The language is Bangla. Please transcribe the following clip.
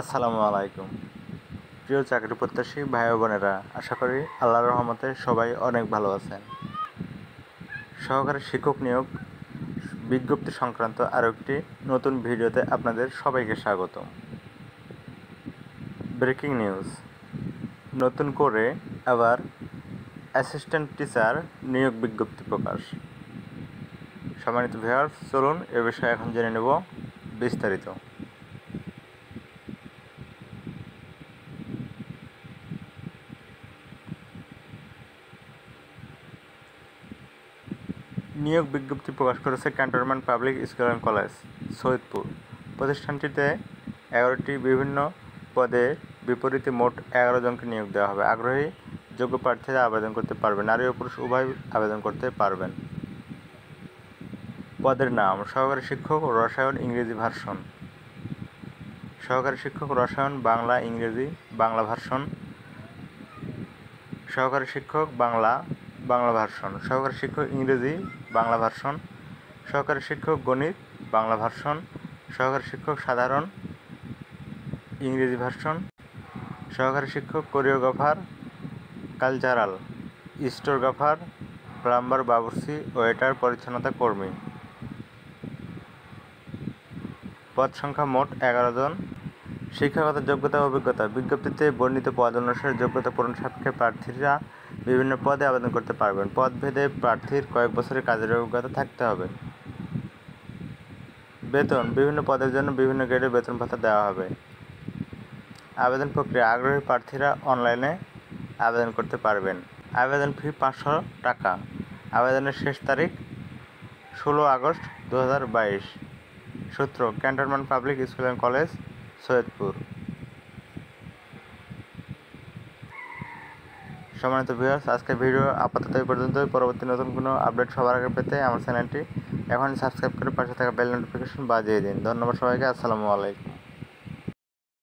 আসসালামু আলাইকুম প্রিয় চাকরি প্রত্যাশী ভাই বোনেরা আশা করি আল্লাহর রহমতে সবাই অনেক ভালো আছেন সহকারী শিক্ষক নিয়োগ বিজ্ঞপ্তি সংক্রান্ত আরও একটি নতুন ভিডিওতে আপনাদের সবাইকে স্বাগত ব্রেকিং নিউজ নতুন করে আবার অ্যাসিস্ট্যান্ট টিচার নিয়োগ বিজ্ঞপ্তি প্রকাশ সম্মানিত ভেয়ার চলুন এ বিষয়ে এখন জেনে নেব বিস্তারিত নিয়োগ বিজ্ঞপ্তি প্রকাশ করেছে cantonment public school and college Saidpur প্রতিষ্ঠানটিতে এগারোটি বিভিন্ন পদে বিপরীতে মোট এগারো জনকে নিয়োগ দেওয়া হবে আগ্রহী যোগ্য প্রার্থীরা আবেদন করতে পারবেন নারী ও পুরুষ উভয় আবেদন করতে পারবেন পদের নাম সহকারী শিক্ষক রসায়ন ইংরেজি ভার্সন সহকারী শিক্ষক রসায়ন বাংলা ইংরেজি বাংলা ভার্সন সহকারী শিক্ষক বাংলা বাংলা ভার্সন সহকারী শিক্ষক ইংরেজি বাংলা ভার্সন সহকারী শিক্ষক গণিত বাংলা ভার্সন সহকারী শিক্ষক সাধারণ ইংরেজি ভার্সন সহকারী শিক্ষক কোরিওগ্রাফার কালচারাল স্টোরগ্রাফার প্লাম্বার বাবুসি ওয়েটার পরিচ্ছন্নতা কর্মী পদ সংখ্যা মোট এগারো জন শিক্ষাগত যোগ্যতা অভিজ্ঞতা বিজ্ঞপ্তিতে বর্ণিত পদ অনুসারে যোগ্যতা পূরণ সাপেক্ষে প্রার্থীরা বিভিন্ন পদে আবেদন করতে পারবেন পদভেদে প্রার্থীর কয়েক বছরের কাজের অভিজ্ঞতা থাকতে হবে বেতন বিভিন্ন পদের জন্য বিভিন্ন গ্রেডে বেতন ভাতা দেওয়া হবে আবেদন প্রক্রিয়া আগ্রহী প্রার্থীরা অনলাইনে আবেদন করতে পারবেন আবেদন ফি পাঁচশো টাকা আবেদনের শেষ তারিখ ষোলো আগস্ট দু সূত্র cantonment public school and college Saidpur সম্মানিত ভিউয়ার্স আজকের ভিডিও আপাতত এই পর্যন্তই পরবর্তী নতুন কোনো আপডেট সবার আগে পেতে আমার চ্যানেলটি এখন সাবস্ক্রাইব করে পাশে থাকা বেল নোটিফিকেশন বাজিয়ে দিন ধন্যবাদ সবাইকে আসসালামু আলাইকুম